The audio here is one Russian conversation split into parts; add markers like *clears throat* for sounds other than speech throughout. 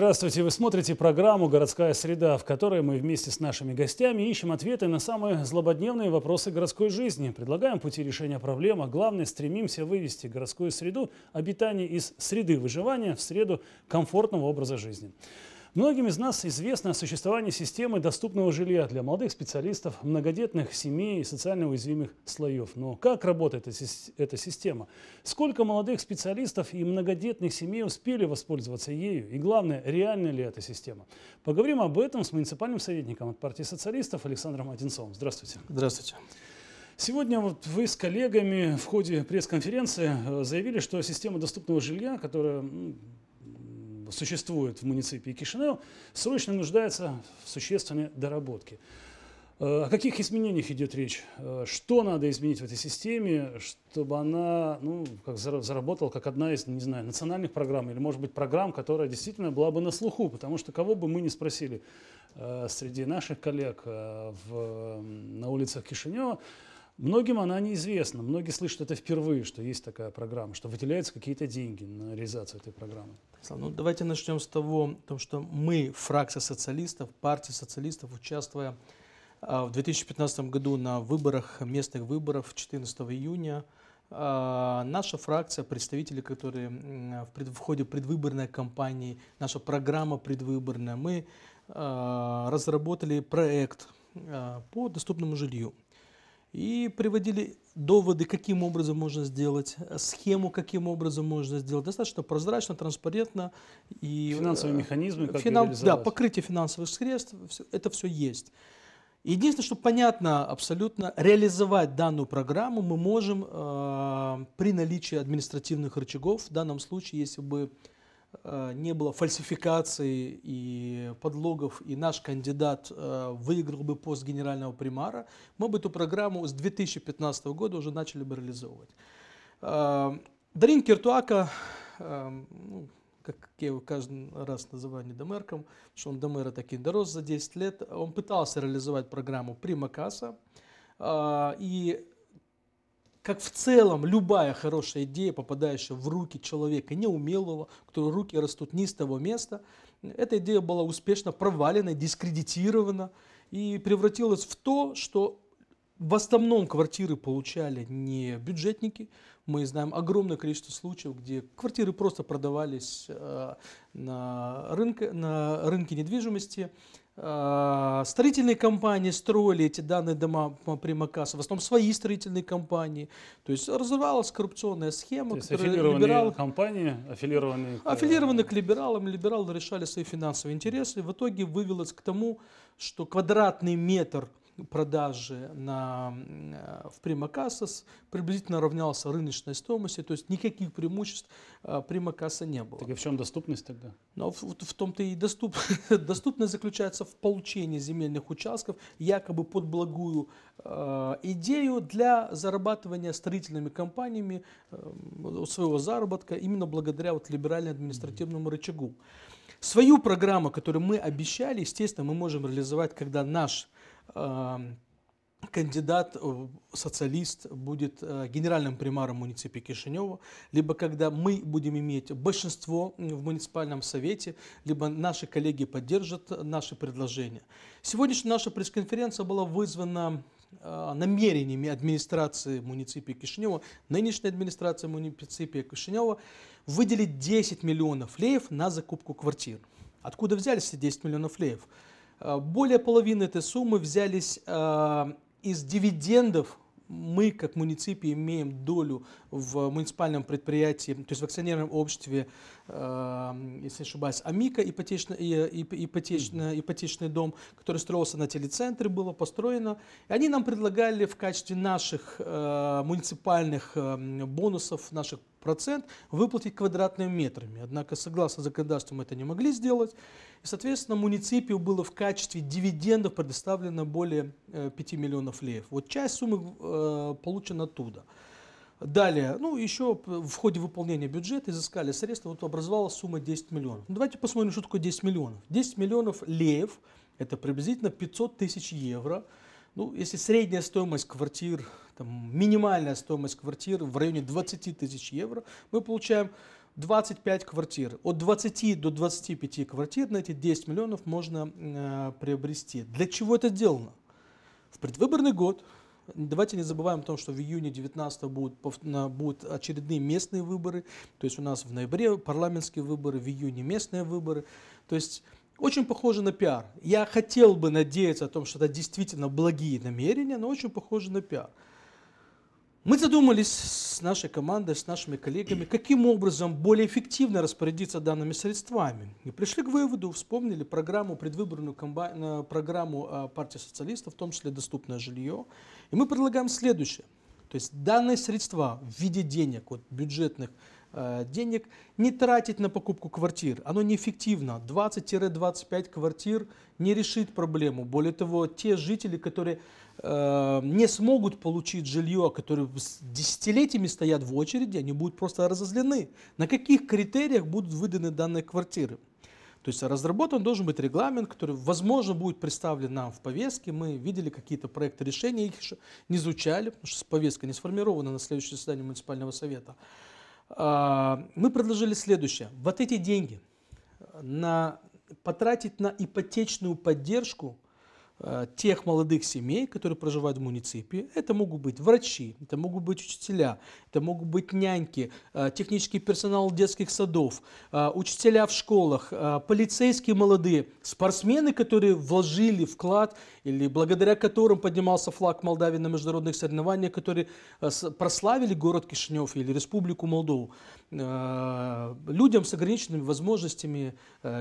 Здравствуйте! Вы смотрите программу «Городская среда», в которой мы вместе с нашими гостями ищем ответы на самые злободневные вопросы городской жизни, предлагаем пути решения проблем, а главное стремимся вывести городскую среду обитания из среды выживания в среду комфортного образа жизни. Многим из нас известно о существовании системы доступного жилья для молодых специалистов, многодетных семей и социально уязвимых слоев. Но как работает эта система? Сколько молодых специалистов и многодетных семей успели воспользоваться ею? И главное, реальна ли эта система? Поговорим об этом с муниципальным советником от партии социалистов Александром Одинцовым. Здравствуйте. Здравствуйте. Сегодня вот вы с коллегами в ходе пресс-конференции э, заявили, что система доступного жилья, которая существует в муниципии Кишинев, срочно нуждается в существенной доработке. Э, о каких изменениях идет речь? Э, что надо изменить в этой системе, чтобы она ну, как заработала как одна из, не знаю, национальных программ или, может быть, программ, которая действительно была бы на слуху? Потому что кого бы мы ни спросили э, среди наших коллег в, на улицах Кишинева, Многим она неизвестна, многие слышат это впервые, что есть такая программа, что выделяются какие-то деньги на реализацию этой программы. Ну, давайте начнем с того, что мы, фракция социалистов, партия социалистов, участвуя а, в 2015 году на выборах, местных выборов 14 июня, а, наша фракция, представители, которые в ходе предвыборной кампании, наша программа предвыборная, мы а, разработали проект по доступному жилью и приводили доводы, каким образом можно сделать, э, схему, каким образом можно сделать, достаточно прозрачно, транспарентно. И, Финансовые э, механизмы, как финан... Да, покрытие финансовых средств, это все есть. Единственное, что понятно абсолютно, реализовать данную программу мы можем э, при наличии административных рычагов, в данном случае, если бы Э, не было фальсификаций и подлогов, и наш кандидат э, выиграл бы пост генерального примара, мы бы эту программу с 2015 года уже начали бы реализовывать. Э, Дарин Киртуака, ну, как я его каждый раз называю недомерком, потому что он до мэра таки дорос за 10 лет, он пытался реализовать программу «Прима касса», и как в целом любая хорошая идея, попадающая в руки человека неумелого, у руки растут не с того места, эта идея была успешно провалена, дискредитирована и превратилась в то, что в основном квартиры получали не бюджетники. Мы знаем огромное количество случаев, где квартиры просто продавались э, на рынке, на рынке недвижимости Э, строительные компании строили эти данные дома Примакаса, в основном свои строительные компании. То есть развивалась коррупционная схема. То есть аффилированные либерал... компании, аффилированные... К... Э, аффилированные к либералам, либералы решали свои финансовые интересы. В итоге вывелось к тому, что квадратный метр – продажи на, э, в Примакасос приблизительно равнялся рыночной стоимости, то есть никаких преимуществ Примакаса э, не было. Так и в чем доступность тогда? Но в, в том-то и доступ, *laughs* доступность заключается в получении земельных участков якобы под благую э, идею для зарабатывания строительными компаниями э, своего заработка именно благодаря вот либерально-административному mm-hmm. рычагу. Свою программу, которую мы обещали, естественно, мы можем реализовать, когда наш кандидат, э, социалист будет э, генеральным примаром муниципии Кишинева, либо когда мы будем иметь большинство в муниципальном совете, либо наши коллеги поддержат наши предложения. Сегодняшняя наша пресс-конференция была вызвана э, намерениями администрации муниципии Кишинева, нынешней администрации муниципии Кишинева, выделить 10 миллионов леев на закупку квартир. Откуда взялись эти 10 миллионов леев? Э, более половины этой суммы взялись э, из дивидендов мы, как муниципий, имеем долю в муниципальном предприятии, то есть в акционерном обществе, э, если не ошибаюсь, Амика, ипотечный, ипотечный, ипотечный дом, который строился на телецентре, было построено. И они нам предлагали в качестве наших муниципальных эм, бонусов, наших процент выплатить квадратными метрами. Однако, согласно законодательству, мы это не могли сделать. И, соответственно, муниципию было в качестве дивидендов предоставлено более 5 э, миллионов леев. Вот часть суммы э, получена оттуда. Далее, ну еще в ходе выполнения бюджета изыскали средства, вот образовалась сумма 10 миллионов. Ну, давайте посмотрим, что такое 10 миллионов. 10 миллионов леев, это приблизительно 500 тысяч евро. Ну, если средняя стоимость квартир там, минимальная стоимость квартир в районе 20 тысяч евро, мы получаем 25 квартир. От 20 до 25 квартир на эти 10 миллионов можно э, приобрести. Для чего это сделано? В предвыборный год, давайте не забываем о том, что в июне 19 будут, будут очередные местные выборы, то есть у нас в ноябре парламентские выборы, в июне местные выборы. То есть очень похоже на пиар. Я хотел бы надеяться о том, что это действительно благие намерения, но очень похоже на пиар. Мы задумались с нашей командой, с нашими коллегами, каким образом более эффективно распорядиться данными средствами. И пришли к выводу, вспомнили программу, предвыборную комбай... Э, программу э, партии социалистов, в том числе доступное жилье. И мы предлагаем следующее. То есть данные средства в виде денег, вот бюджетных Э, денег, не тратить на покупку квартир. Оно неэффективно. 20-25 квартир не решит проблему. Более того, те жители, которые э, не смогут получить жилье, которые с десятилетиями стоят в очереди, они будут просто разозлены. На каких критериях будут выданы данные квартиры? То есть разработан должен быть регламент, который, возможно, будет представлен нам в повестке. Мы видели какие-то проекты решения, их еще не изучали, потому что повестка не сформирована на следующее заседание муниципального совета. А, мы предложили следующее. Вот эти деньги на, потратить на ипотечную поддержку Э, тех молодых семей, которые проживают в муниципе. Это могут быть врачи, это могут быть учителя, это могут быть няньки, э, технический персонал детских садов, э, учителя в школах, полицейские молодые, спортсмены, которые вложили вклад или благодаря которым поднимался флаг Молдавии на международных соревнованиях, которые прославили город Кишинев или Республику Молдову. Людям с ограниченными возможностями,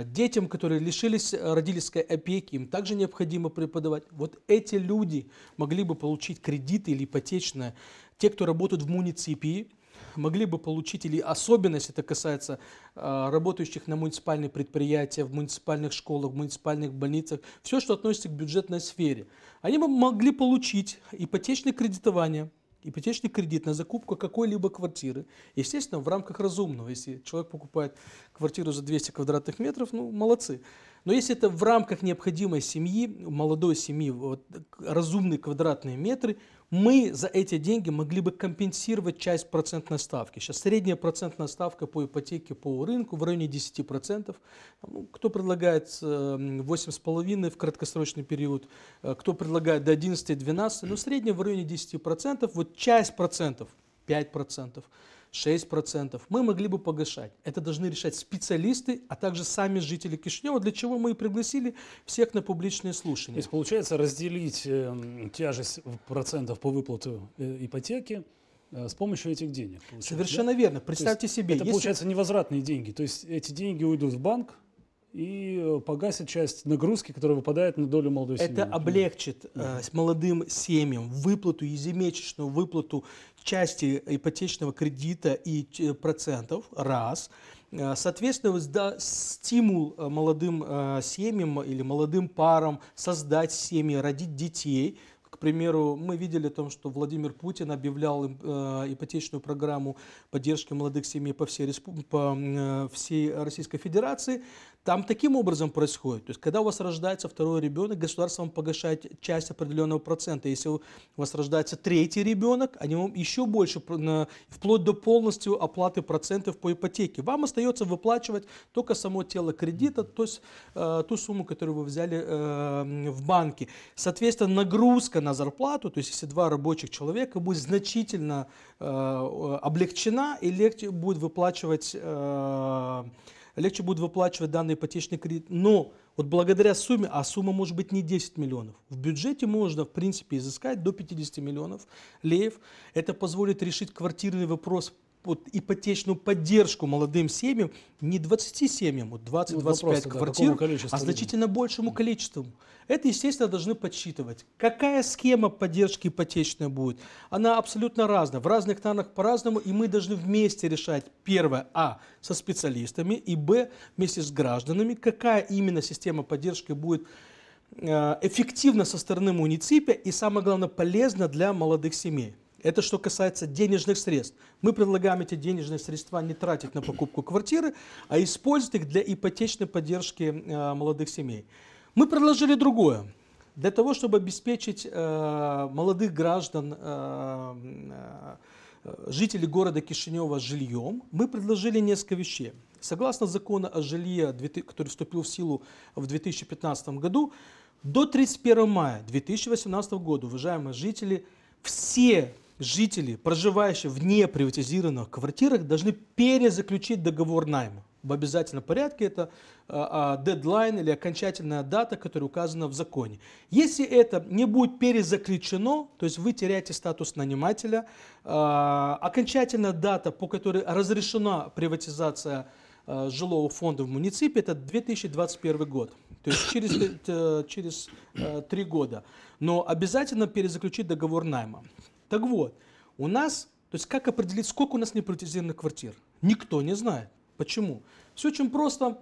детям, которые лишились родительской опеки, им также необходимо при преподавать. Вот эти люди могли бы получить кредиты или ипотечное. Те, кто работают в муниципии, могли бы получить, или особенность это касается э, работающих на муниципальных предприятиях, в муниципальных школах, в муниципальных больницах, все, что относится к бюджетной сфере, они бы могли получить ипотечное кредитование, ипотечный кредит на закупку какой-либо квартиры, естественно, в рамках разумного. Если человек покупает квартиру за 200 квадратных метров, ну, молодцы. Но если это в рамках необходимой семьи, молодой семьи, вот, разумные квадратные метры, мы за эти деньги могли бы компенсировать часть процентной ставки. Сейчас средняя процентная ставка по ипотеке по рынку в районе 10%. Ну, кто предлагает 8,5% э, в краткосрочный период, э, кто предлагает до 11-12%, но средняя в районе 10%. Вот часть процентов, 5%. 6%. Мы могли бы погашать. Это должны решать специалисты, а также сами жители Кишинева, для чего мы и пригласили всех на публичные слушания. То есть получается разделить э, тяжесть процентов по выплату э, ипотеки э, с помощью этих денег. Совершенно да? верно. Представьте то себе. Это если... получается невозвратные деньги. То есть эти деньги уйдут в банк, и э, погасит часть нагрузки, которая выпадает на долю молодой семьи. Это облегчит да. Э, молодым семьям выплату, ежемесячную выплату части ипотечного кредита и э, процентов, раз. Соответственно, да, стимул молодым семьям или молодым парам создать семьи, родить детей, к примеру, мы видели о том, что Владимир Путин объявлял э, ипотечную программу поддержки молодых семей по всей, респу... по э, всей Российской Федерации. Там таким образом происходит. То есть, когда у вас рождается второй ребенок, государство вам погашает часть определенного процента. Если у вас рождается третий ребенок, они вам еще больше, вплоть до полностью оплаты процентов по ипотеке. Вам остается выплачивать только само тело кредита, то есть э, ту сумму, которую вы взяли э, в банке. Соответственно, нагрузка на зарплату, то есть если два рабочих человека, будет значительно э, облегчена и легче будет выплачивать э, легче будет выплачивать данный ипотечный кредит. Но вот благодаря сумме, а сумма может быть не 10 миллионов, в бюджете можно, в принципе, изыскать до 50 миллионов леев. Это позволит решить квартирный вопрос вот ипотечную поддержку молодым семьям, не 20 семьям, вот 20-25 вот квартир, да, а значительно людей? большему количеству. Это, естественно, должны подсчитывать. Какая схема поддержки ипотечная будет? Она абсолютно разная, в разных странах по-разному, и мы должны вместе решать, первое, а, со специалистами, и б, вместе с гражданами, какая именно система поддержки будет э, эффективна со стороны муниципия и, самое главное, полезна для молодых семей. Это что касается денежных средств. Мы предлагаем эти денежные средства не тратить на покупку квартиры, а использовать их для ипотечной поддержки э, молодых семей. Мы предложили другое. Для того, чтобы обеспечить э, молодых граждан, э, э жителей города Кишинева жильем, мы предложили несколько вещей. Согласно закону о жилье, который вступил в силу в 2015 году, до 31 мая 2018 года, уважаемые жители, все жители, проживающие в неприватизированных квартирах, должны перезаключить договор найма. В обязательном порядке это э, э, дедлайн или окончательная дата, которая указана в законе. Если это не будет перезаключено, то есть вы теряете статус нанимателя, э, окончательная дата, по которой разрешена приватизация жилого фонда в муниципе, это 2021 год, то есть через, через три года. Но обязательно перезаключить договор найма. Так вот, у нас, то есть как определить, сколько у нас неприватизированных квартир? Никто не знает. Почему? Все очень просто.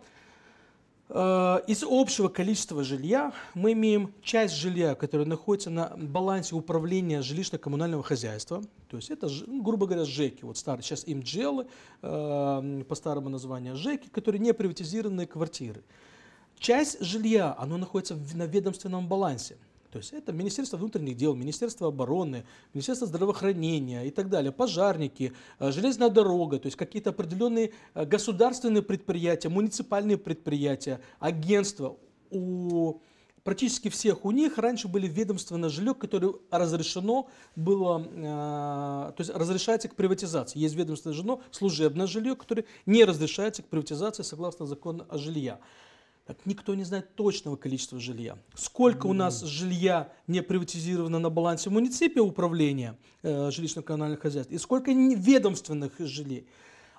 Э, из общего количества жилья мы имеем часть жилья, которая находится на балансе управления жилищно-коммунального хозяйства. То есть это, ну, грубо говоря, ЖЭКи. Вот старые, сейчас им э, по старому названию ЖЭКи, которые не приватизированные квартиры. Часть жилья, оно находится на ведомственном балансе. То есть это Министерство внутренних дел, Министерство обороны, Министерство здравоохранения и так далее, пожарники, э, железная дорога, то есть какие-то определенные э, государственные предприятия, муниципальные предприятия, агентства. У практически всех у них раньше были ведомства на жилье, которое разрешено было, э, то есть разрешается к приватизации. Есть ведомство на жилье, служебное жилье, которое не разрешается к приватизации согласно закону о жилье так никто не знает точного количества жилья. Сколько mm-hmm. у нас жилья не приватизировано на балансе муниципия управления э, жилищно-коммунальных хозяйств и сколько ведомственных жилей.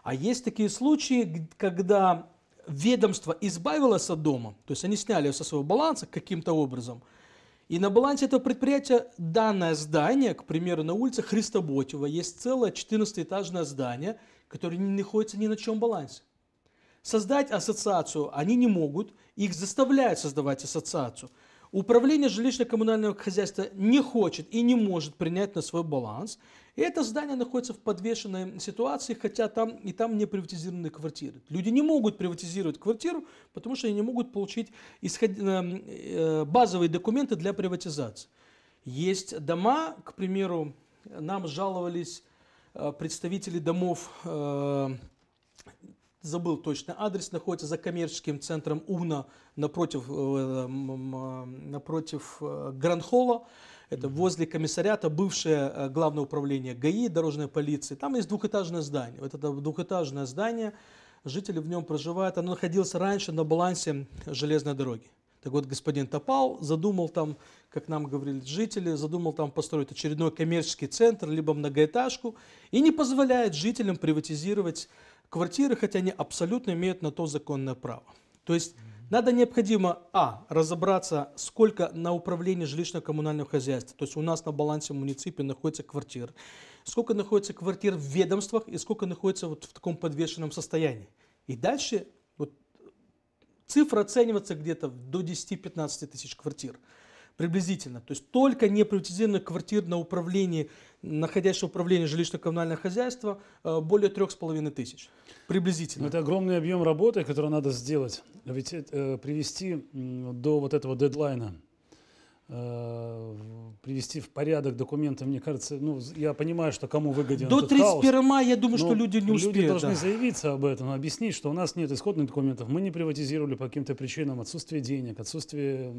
А есть такие случаи, когда ведомство избавилось от дома, то есть они сняли его со своего баланса каким-то образом, и на балансе этого предприятия данное здание, к примеру, на улице Христоботьева, есть целое 14-этажное здание, которое не находится ни на чем балансе. Создать ассоциацию они не могут, их заставляют создавать ассоциацию. Управление жилищно-коммунального хозяйства не хочет и не может принять на свой баланс. И это здание находится в подвешенной ситуации, хотя там и там не приватизированы квартиры. Люди не могут приватизировать квартиру, потому что они не могут получить исход... Э, э, базовые документы для приватизации. Есть дома, к примеру, нам жаловались э, представители домов забыл точно адрес, находится за коммерческим центром Уна напротив, э, э, напротив э, Гранд-холла. Это возле комиссариата, бывшее главное управление ГАИ, дорожной полиции. Там есть двухэтажное здание. Вот это двухэтажное здание, жители в нем проживают. Оно находилось раньше на балансе железной дороги. Так вот, господин Топал задумал там, как нам говорили жители, задумал там построить очередной коммерческий центр, либо многоэтажку, и не позволяет жителям приватизировать квартиры, хотя они абсолютно имеют на то законное право. То есть надо необходимо, а, разобраться, сколько на управлении жилищно-коммунального хозяйства, то есть у нас на балансе муниципе находится квартир, сколько находится квартир в ведомствах и сколько находится вот в таком подвешенном состоянии. И дальше Цифра оценивается где-то до 10-15 тысяч квартир приблизительно. То есть только неприватизированных квартир на управлении, находящее управление жилищно-коммунального хозяйства, э, более трех с половиной тысяч. Приблизительно. Но это огромный объем работы, который надо сделать. Ведь э, привести до вот этого дедлайна Э, привести в порядок документы, мне кажется, ну, я понимаю, что кому выгоден До 31 мая, я думаю, что люди не успеют. Люди должны да. заявиться об этом, объяснить, что у нас нет исходных документов, мы не приватизировали по каким-то причинам, отсутствие денег, отсутствие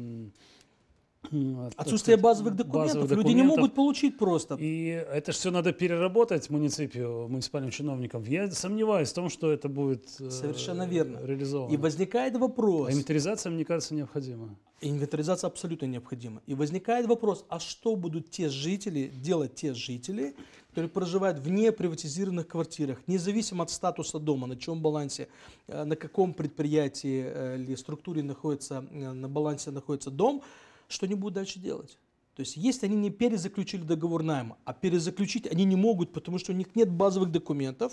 Отсутствие сказать, базовых документов. базовых документов. Люди не могут получить просто. И это же все надо переработать муниципию, муниципальным чиновникам. Я сомневаюсь в том, что это будет э, Совершенно верно. реализовано. И возникает вопрос. А инвентаризация, мне кажется, необходима. Инвентаризация абсолютно необходима. И возникает вопрос, а что будут те жители, делать те жители, которые проживают в неприватизированных квартирах, независимо от статуса дома, на чем балансе, э, на каком предприятии э, или структуре находится, на балансе находится дом, что они будут дальше делать? То есть, если они не перезаключили договор найма, а перезаключить они не могут, потому что у них нет базовых документов,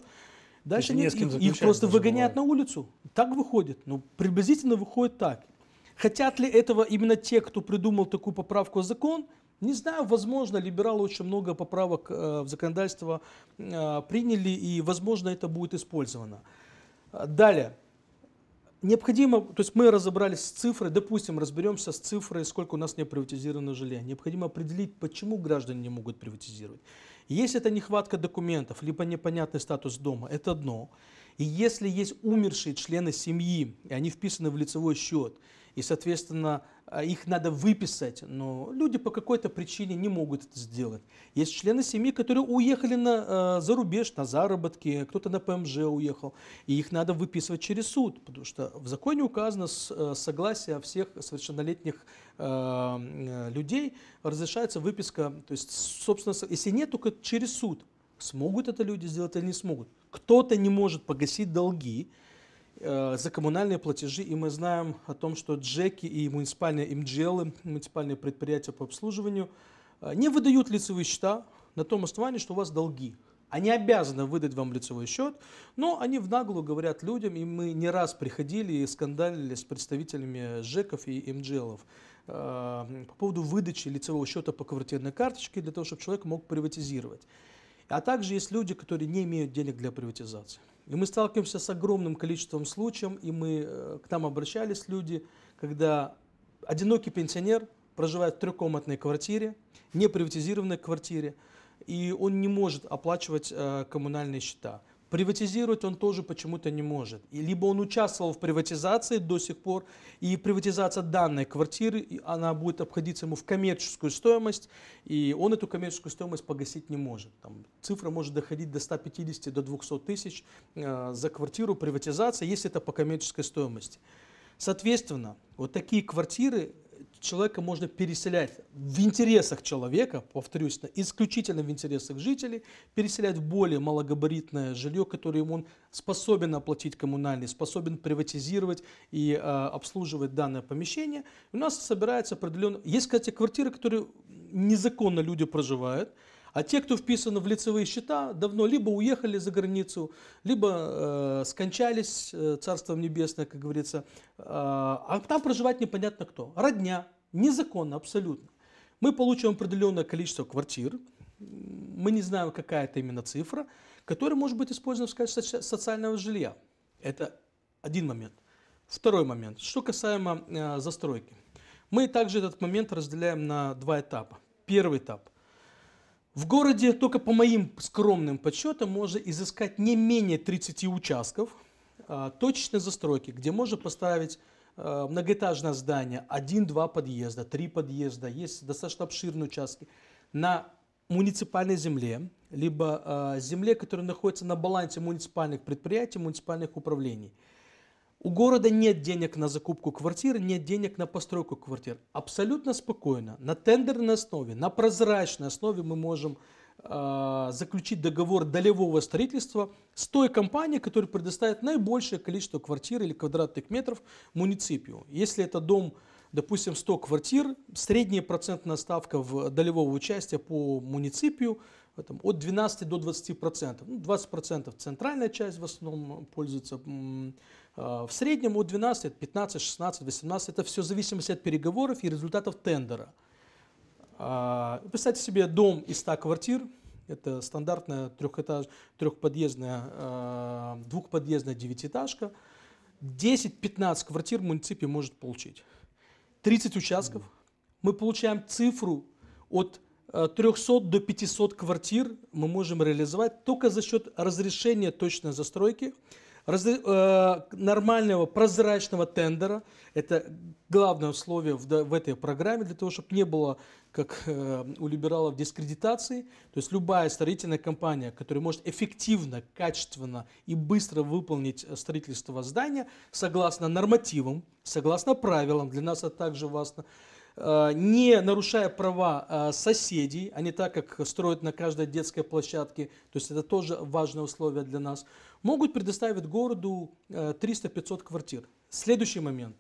дальше они, их, их просто выгоняют бывает. на улицу. Так выходит. Ну, приблизительно выходит так. Хотят ли этого именно те, кто придумал такую поправку в закон? Не знаю, возможно, либералы очень много поправок э, в законодательство э, приняли, и, возможно, это будет использовано. Далее. Необходимо, то есть мы разобрались с цифрой, допустим, разберемся с цифрой, сколько у нас не приватизировано жилья. Необходимо определить, почему граждане не могут приватизировать. Если это нехватка документов, либо непонятный статус дома, это одно. И если есть умершие члены семьи, и они вписаны в лицевой счет, и, соответственно, а, их надо выписать, но люди по какой-то причине не могут это сделать. Есть члены семьи, которые уехали на, э, за на заработки, кто-то на ПМЖ уехал, и их надо выписывать через суд, потому что в законе указано с, э, согласие всех совершеннолетних э, людей, разрешается выписка, то есть, собственно, если нет, только через суд. Смогут это люди сделать или не смогут. Кто-то не может погасить долги, Э, за коммунальные платежи, и мы знаем о том, что джеки и муниципальные МДЛ, муниципальные предприятия по обслуживанию, э, не выдают лицевые счета на том основании, что у вас долги. Они обязаны выдать вам лицевой счет, но они в наглую говорят людям, и мы не раз приходили и скандалили с представителями ЖЭКов и МДЛов э, по поводу выдачи лицевого счета по квартирной карточке для того, чтобы человек мог приватизировать. А также есть люди, которые не имеют денег для приватизации. И мы сталкиваемся с огромным количеством случаев, и мы, э, к нам обращались люди, когда одинокий пенсионер проживает в трехкомнатной квартире, не приватизированной квартире, и он не может оплачивать э, коммунальные счета. Приватизировать он тоже почему-то не может. И либо он участвовал в приватизации до сих пор, и приватизация данной квартиры, она будет обходиться ему в коммерческую стоимость, и он эту коммерческую стоимость погасить не может. Там цифра может доходить до 150 до 200 тысяч э, за квартиру приватизация, если это по коммерческой стоимости. Соответственно, вот такие квартиры человека можно переселять в интересах человека, повторюсь, исключительно в интересах жителей, переселять в более малогабаритное жилье, которое он способен оплатить коммунальный, способен приватизировать и э, обслуживать данное помещение. У нас собирается определенно... Есть, кстати, квартиры, которые незаконно люди проживают, а те, кто вписаны в лицевые счета, давно либо уехали за границу, либо э, скончались э, Царством Небесное, как говорится, э, а там проживать непонятно кто. Родня, незаконно абсолютно. Мы получим определенное количество квартир, мы не знаем, какая это именно цифра, которая может быть использована в качестве социального жилья. Это один момент. Второй момент. Что касаемо э, застройки. Мы также этот момент разделяем на два этапа. Первый этап – в городе только по моим скромным подсчетам можно изыскать не менее 30 участков а, точечной застройки, где можно поставить а, многоэтажное здание, один, два подъезда, три подъезда, есть достаточно обширные участки, на муниципальной земле, либо а, земле, которая находится на балансе муниципальных предприятий, муниципальных управлений – у города нет денег на закупку квартир, нет денег на постройку квартир. Абсолютно спокойно, на тендерной основе, на прозрачной основе мы можем э, заключить договор долевого строительства с той компанией, которая предоставит наибольшее количество квартир или квадратных метров муниципию. Если это дом, допустим, 100 квартир, средняя процентная ставка в долевого участия по муниципию там, от 12 до 20%. Ну, 20% центральная часть в основном пользуется а, в среднем от 12, 15, 16, 18 – это все в зависимости от переговоров и результатов тендера. А, представьте себе дом из 100 квартир, это стандартная трехэтаж, трехподъездная, а, двухподъездная девятиэтажка. 10-15 квартир муниципий может получить. 30 участков. Мы получаем цифру от 300 до 500 квартир мы можем реализовать только за счет разрешения точной застройки – раз, э, нормального прозрачного тендера. Это главное условие в, в этой программе для того, чтобы не было, как э, у либералов, дискредитации. То есть любая строительная компания, которая может эффективно, качественно и быстро выполнить э, строительство здания, согласно нормативам, согласно правилам, для нас это также важно, э, не нарушая права э, соседей, а не так, как строят на каждой детской площадке. То есть это тоже важное условие для нас могут предоставить городу 300-500 э, квартир. Следующий момент.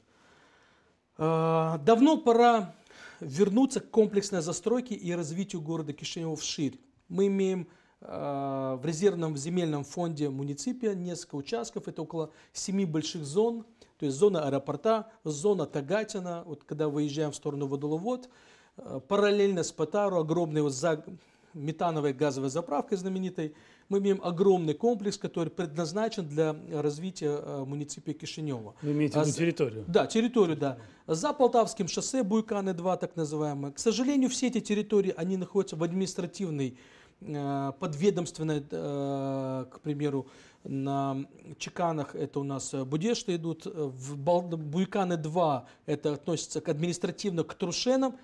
Э, давно пора вернуться к комплексной застройке и развитию города Кишинева вширь. Мы имеем э, в резервном земельном фонде муниципия несколько участков, это около семи больших зон, то есть зона аэропорта, зона Тагатина, вот когда выезжаем в сторону Водоловод, параллельно с Патару, огромной вот метановой газовой заправкой знаменитой, мы имеем огромный комплекс, который предназначен для развития э, муниципия Кишинева. Вы имеете в виду территорию? Да, территорию, да. За Полтавским шоссе Буйканы-2, так называемые. К сожалению, все эти территории, они находятся в административной э, подведомственной, э, к примеру, на Чеканах это у нас Будешты идут, в Буйканы-2 это относится к административно к Трушенам,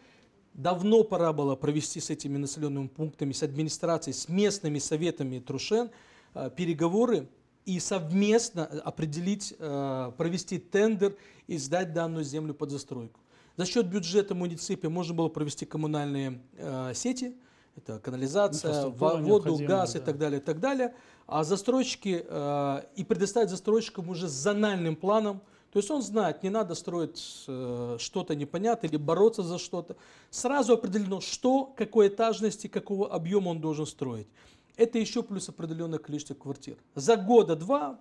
Давно пора было провести с этими населенными пунктами, с администрацией, с местными советами Трушен э, переговоры и совместно э, определить, э, провести тендер и сдать данную землю под застройку. За счет бюджета муниципии можно было провести коммунальные сети, это канализация, воду, газ да. и так далее, и так далее. А застройщики и предоставить застройщикам уже с зональным планом то есть он знает, не надо строить э, что-то непонятное или бороться за что-то. Сразу определено, что, какой этажности, какого объема он должен строить. Это еще плюс определенное количество квартир. За года два,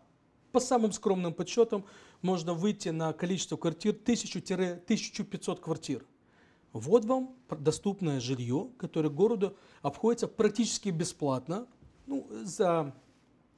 по самым скромным подсчетам, можно выйти на количество квартир 1000-1500 квартир. Вот вам доступное жилье, которое городу обходится практически бесплатно. Ну, за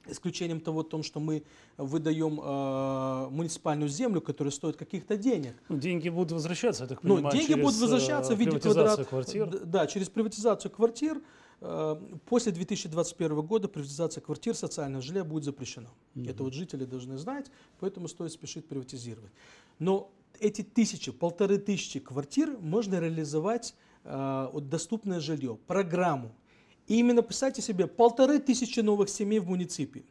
исключением того, том, что мы выдаем э, муниципальную землю, которая стоит каких-то денег. Ну, деньги будут возвращаться, я так ну, понимаю, ну, деньги через будут э, возвращаться в виде квадрат, квартир. Да, через приватизацию квартир. Э, после 2021 года приватизация квартир социального жилья будет запрещена. Угу. Это вот жители должны знать, поэтому стоит спешить приватизировать. Но эти тысячи, полторы тысячи квартир можно реализовать э, вот доступное жилье, программу, и именно, представьте себе, полторы тысячи новых семей в муниципии.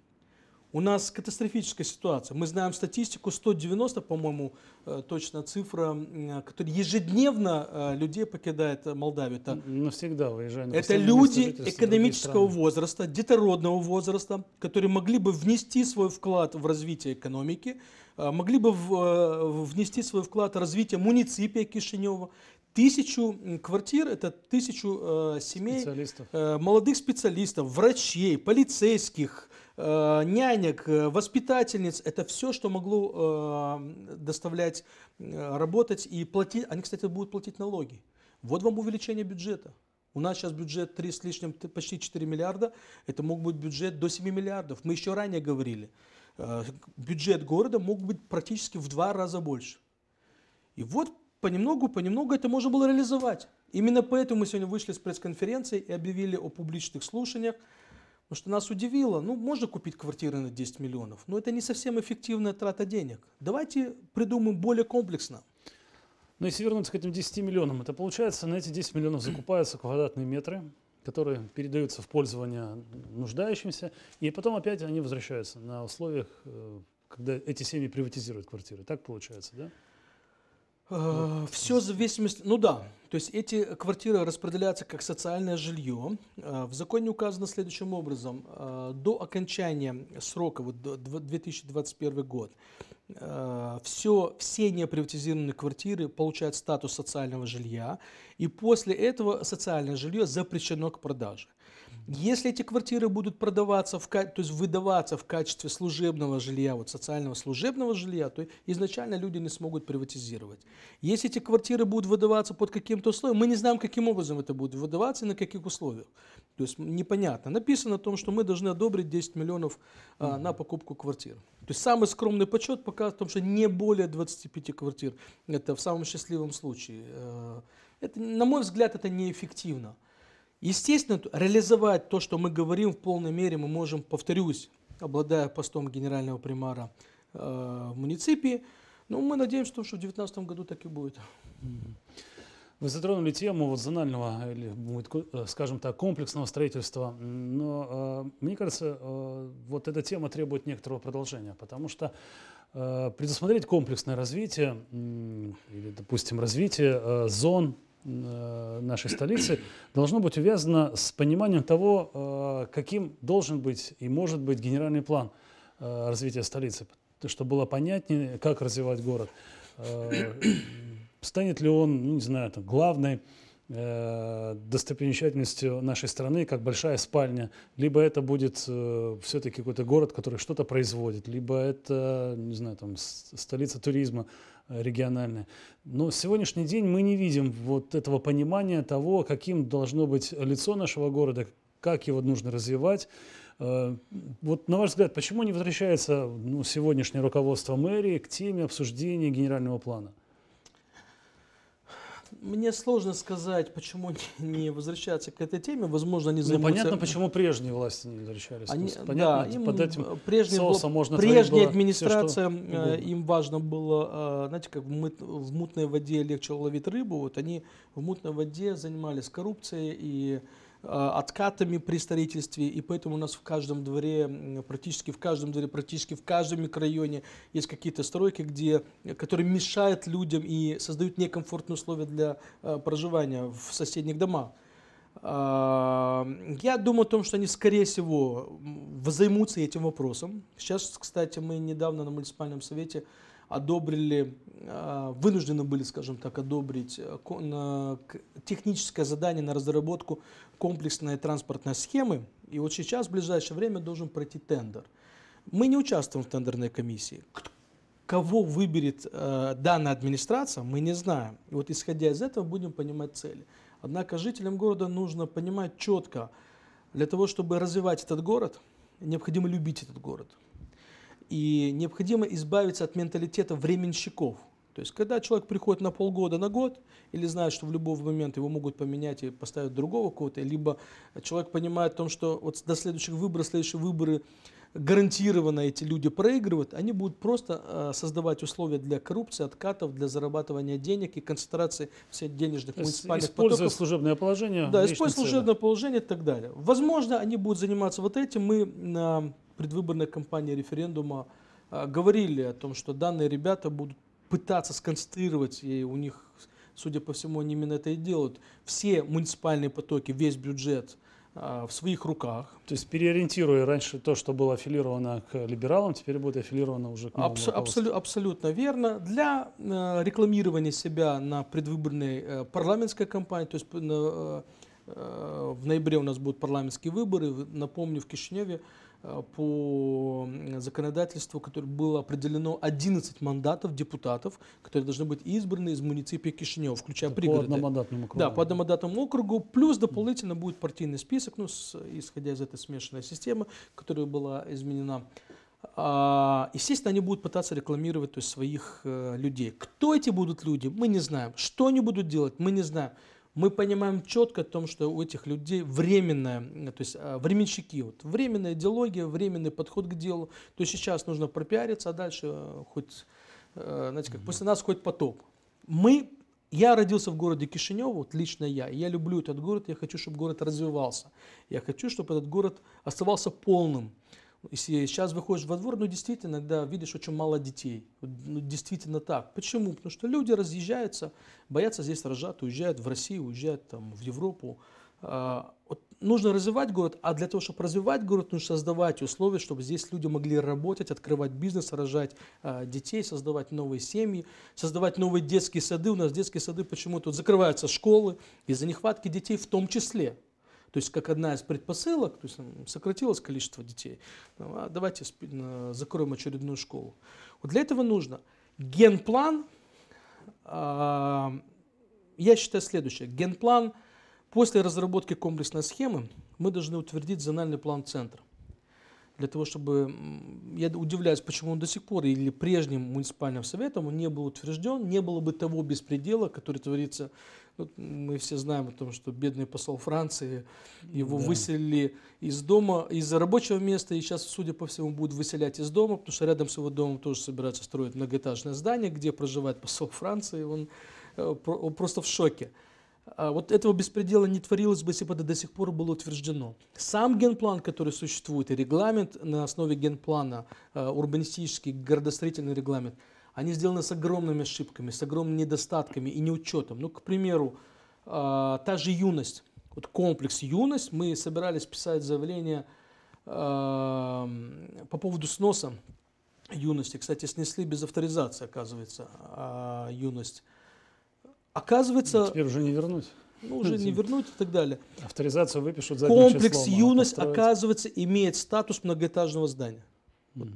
У нас катастрофическая ситуация. Мы знаем статистику, 190, по-моему, э, точно цифра, э, которая ежедневно э, людей покидает Молдавию. Это, Навсегда выезжая на Это люди экономического возраста, детородного возраста, которые могли бы внести свой вклад в развитие экономики, могли бы внести свой вклад в развитие муниципия Кишинева тысячу квартир, это тысячу э, семей специалистов. Э, молодых специалистов, врачей, полицейских, э, нянек, э, воспитательниц. Это все, что могло э, доставлять, э, работать и платить. Они, кстати, будут платить налоги. Вот вам увеличение бюджета. У нас сейчас бюджет 3 с лишним, почти 4 миллиарда. Это мог быть бюджет до 7 миллиардов. Мы еще ранее говорили, э, бюджет города мог быть практически в два раза больше. И вот понемногу, понемногу это можно было реализовать. Именно поэтому мы сегодня вышли с пресс-конференции и объявили о публичных слушаниях, потому что нас удивило, ну можно купить квартиры на 10 миллионов, но это не совсем эффективная трата денег. Давайте придумаем более комплексно. Но ну, если вернуться к этим 10 миллионам, это получается, на эти 10 миллионов закупаются квадратные метры, которые передаются в пользование нуждающимся, и потом опять они возвращаются на условиях, э, когда эти семьи приватизируют квартиры. Так получается, да? Э, все в зависимости... Ну да, то есть эти квартиры распределяются как социальное жилье. Э, в законе указано следующим образом. Э, до окончания срока, вот 2021 год, э, все, все неприватизированные квартиры получают статус социального жилья, и после этого социальное жилье запрещено к продаже. Если эти квартиры будут продаваться, в, то есть выдаваться в качестве служебного жилья, вот социального служебного жилья, то изначально люди не смогут приватизировать. Если эти квартиры будут выдаваться под каким-то условием, мы не знаем, каким образом это будет выдаваться и на каких условиях. То есть непонятно. Написано о том, что мы должны одобрить 10 миллионов а, на покупку квартир. То есть самый скромный подсчет показывает, том, что не более 25 квартир. Это в самом счастливом случае. Э, это, на мой взгляд, это неэффективно. Естественно, реализовать то, что мы говорим в полной мере, мы можем, повторюсь, обладая постом генерального примара э, в муниципии. Но ну, мы надеемся, что в 2019 году так и будет. Вы затронули тему вот зонального, или, э, скажем так, комплексного строительства, но э, мне кажется, вот эта тема требует некоторого продолжения, потому что предусмотреть комплексное развитие, или, допустим, развитие зон Э, нашей столицы должно быть увязано с пониманием того, э, каким должен быть и может быть генеральный план э, развития столицы, чтобы было понятнее, как развивать город. Станет ли он, ну, не знаю, там, главной достопримечательностью нашей страны, как большая спальня, либо это будет все-таки какой-то город, который что-то производит, либо это, не знаю, там, столица туризма региональные. Но сегодняшний день мы не видим вот этого понимания того, каким должно быть лицо нашего города, как его нужно развивать. Э, вот на ваш взгляд, почему не возвращается ну, сегодняшнее руководство мэрии к теме обсуждения генерального плана? мне сложно сказать, почему *laughs* не возвращаться к этой теме. Возможно, они ну, займутся... Ну, понятно, почему прежние власти не возвращались. Они, понятно, да, типа, им под этим прежний, соусом можно Прежняя администрация, все, э, что им важно было, э, знаете, как в мутной воде легче ловить рыбу. Вот они в мутной воде занимались коррупцией и Э, откатами при строительстве, и поэтому у нас в каждом дворе, практически в каждом дворе, практически в каждом микрорайоне есть какие-то стройки, где, которые мешают людям и создают некомфортные условия для э, проживания в соседних домах. А, я думаю о том, что они, скорее всего, займутся этим вопросом. Сейчас, кстати, мы недавно на муниципальном совете одобрили, а, вынуждены были, скажем так, одобрить э, техническое задание на разработку комплексной транспортной схемы, и вот сейчас в ближайшее время должен пройти тендер. Мы не участвуем в тендерной комиссии. Кого выберет э, данная администрация, мы не знаем. И вот исходя из этого будем понимать цели. Однако жителям города нужно понимать четко, для того, чтобы развивать этот город, необходимо любить этот город. И необходимо избавиться от менталитета временщиков – то есть, когда человек приходит на полгода, на год, или знает, что в любой момент его могут поменять и поставить другого кого-то, либо человек понимает о том, что вот до следующих выборов, следующие выборы гарантированно эти люди проигрывают, они будут просто а, создавать условия для коррупции, откатов, для зарабатывания денег и концентрации всех денежных муниципальных используя потоков. служебное положение. Да, используя цели. служебное положение и так далее. Возможно, они будут заниматься вот этим. Мы на предвыборной кампании референдума а, говорили о том, что данные ребята будут пытаться сконструировать и у них, судя по всему, они именно это и делают. Все муниципальные потоки, весь бюджет а, в своих руках. То есть переориентируя раньше то, что было аффилировано к либералам, теперь будет аффилировано уже к Абс- абсол- Абсолютно верно. Для э, рекламирования себя на предвыборной э, парламентской кампании, то есть на, э, э в ноябре у нас будут парламентские выборы, напомню, в Кишиневе Э, по законодательству, которое было определено 11 мандатов депутатов, которые должны быть избраны из муниципия Кишинева, включая Это пригороды. По одномандатному округу. Да, по одномандатному округу. Плюс дополнительно будет партийный список, ну, с, исходя из этой смешанной системы, которая была изменена. А, естественно, они будут пытаться рекламировать то есть, своих э, людей. Кто эти будут люди, мы не знаем. Что они будут делать, мы не знаем мы понимаем четко о том, что у этих людей временная, э, то есть э, временщики, вот, временная идеология, временный подход к делу. То есть сейчас нужно пропиариться, а дальше э, хоть, знаете, как после нас хоть потоп. Мы я родился в городе Кишинев, вот лично я. Я люблю этот город, я хочу, чтобы город развивался. Я хочу, чтобы этот город оставался полным. Если сейчас выходишь во двор, ну действительно, иногда видишь очень мало детей. Ну действительно так. Почему? Потому что люди разъезжаются, боятся здесь рожать, уезжают в Россию, уезжают там в Европу. А, вот нужно развивать город, а для того, чтобы развивать город, нужно создавать условия, чтобы здесь люди могли работать, открывать бизнес, рожать а, детей, создавать новые семьи, создавать новые детские сады. У нас детские сады почему-то вот закрываются школы из-за нехватки детей в том числе. То есть, как одна из предпосылок, то есть, сократилось количество детей. Ну, а давайте закроем очередную школу. Вот для этого нужно генплан. Э, я считаю следующее. Генплан после разработки комплексной схемы мы должны утвердить зональный план центра для того, чтобы... Я удивляюсь, почему он до сих пор или прежним муниципальным советом он не был утвержден, не было бы того беспредела, который творится... Вот мы все знаем о том, что бедный посол Франции, его да. выселили из дома, из рабочего места, и сейчас, судя по всему, будут выселять из дома, потому что рядом с его домом тоже собираются строить многоэтажное здание, где проживает посол Франции, он, э, он просто в шоке. А, вот этого беспредела не творилось бы, если бы это до сих пор было утверждено. Сам генплан, который существует, и регламент на основе генплана, а, урбанистический, городостроительный регламент, они сделаны с огромными ошибками, с огромными недостатками и неучетом. Ну, к примеру, а, та же юность, вот комплекс юность, мы собирались писать заявление по поводу сноса юности. Кстати, снесли без авторизации, оказывается, юность Оказывается... Ну, теперь уже не вернуть. Ну, уже не вернуть и так далее. Авторизацию выпишут за Комплекс числом, «Юность», оказывается, имеет статус многоэтажного здания. Угу.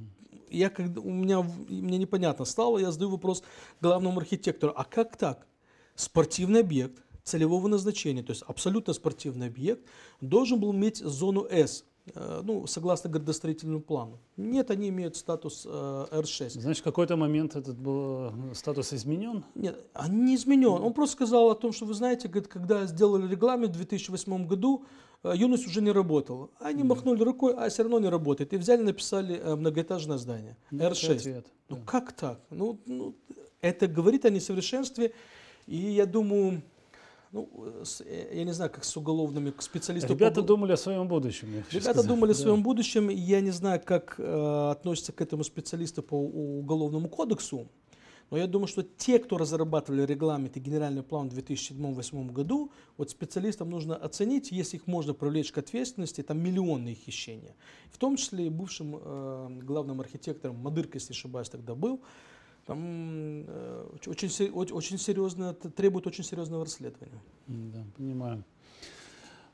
Я, когда, у меня, мне непонятно стало, я задаю вопрос главному архитектору, а как так? Спортивный объект целевого назначения, то есть абсолютно спортивный объект, должен был иметь зону С, Э, ну, согласно градостроительному плану. Нет, они имеют статус R6. Э, Значит, в какой-то момент этот был э, статус изменен? Нет, он не изменен. Он просто сказал о том, что, вы знаете, говорит, когда сделали регламент в 2008 году, юность уже не работала. Они да. махнули рукой, а все равно не работает. И взяли, написали многоэтажное здание. Нет, R6. Ответ. Ну, да. как так? Ну, ну, это говорит о несовершенстве. И я думаю, ну, э, с, э, я не знаю, как с уголовными специалистами. Ребята по... думали о своем будущем. Ребята сказать. думали да. о своем будущем. Я не знаю, как э, относятся к этому специалисты по уголовному кодексу, но я думаю, что те, кто разрабатывали регламент и генеральный план в 2007-2008 году, вот специалистам нужно оценить, если их можно привлечь к ответственности, там миллионные хищения. В том числе и бывшим э, главным архитектором, Мадырка, если ошибаюсь, тогда был, там э, очень, очень серьезно, требует очень серьезного расследования. Да, понимаю.